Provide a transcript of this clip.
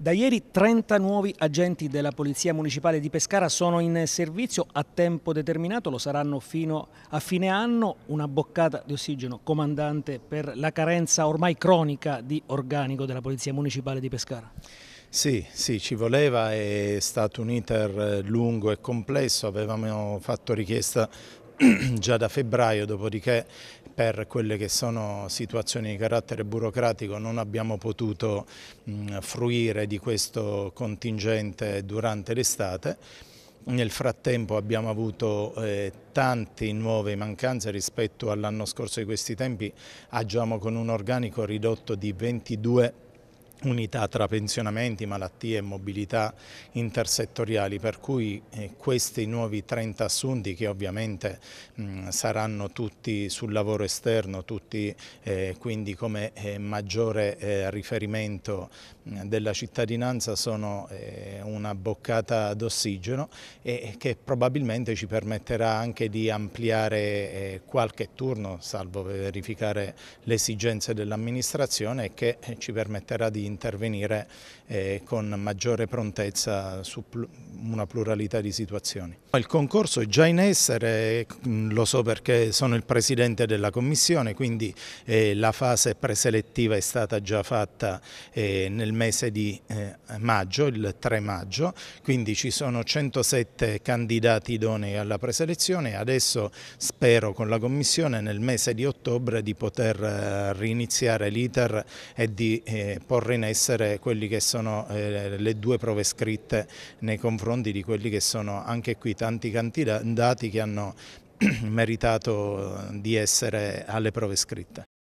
Da ieri 30 nuovi agenti della Polizia Municipale di Pescara sono in servizio a tempo determinato, lo saranno fino a fine anno, una boccata di ossigeno comandante per la carenza ormai cronica di organico della Polizia Municipale di Pescara. Sì, sì, ci voleva, è stato un iter eh, lungo e complesso, avevamo fatto richiesta già da febbraio, dopodiché per quelle che sono situazioni di carattere burocratico non abbiamo potuto fruire di questo contingente durante l'estate. Nel frattempo abbiamo avuto eh, tante nuove mancanze rispetto all'anno scorso di questi tempi, agiamo con un organico ridotto di 22 unità tra pensionamenti, malattie e mobilità intersettoriali, per cui eh, questi nuovi 30 assunti che ovviamente mm, saranno tutti sul lavoro esterno, tutti eh, quindi come eh, maggiore riferimento mm, della cittadinanza sono una boccata d'ossigeno e che probabilmente ci permetterà anche di ampliare qualche turno, salvo verificare le esigenze dell'amministrazione e che ci permetterà di intervenire eh, con maggiore prontezza su pl una pluralità di situazioni. Il concorso è già in essere, mm, lo so perché sono il presidente della commissione, quindi eh, la fase preselettiva è stata già fatta eh, nel mese di eh, maggio, il 3 maggio, quindi ci sono 107 candidati idonei alla preselezione, adesso spero con la commissione nel mese di ottobre di poter eh, riniziare l'iter e di eh, porre in in essere quelle che sono eh, le due prove scritte nei confronti di quelli che sono anche qui tanti candidati che hanno meritato di essere alle prove scritte.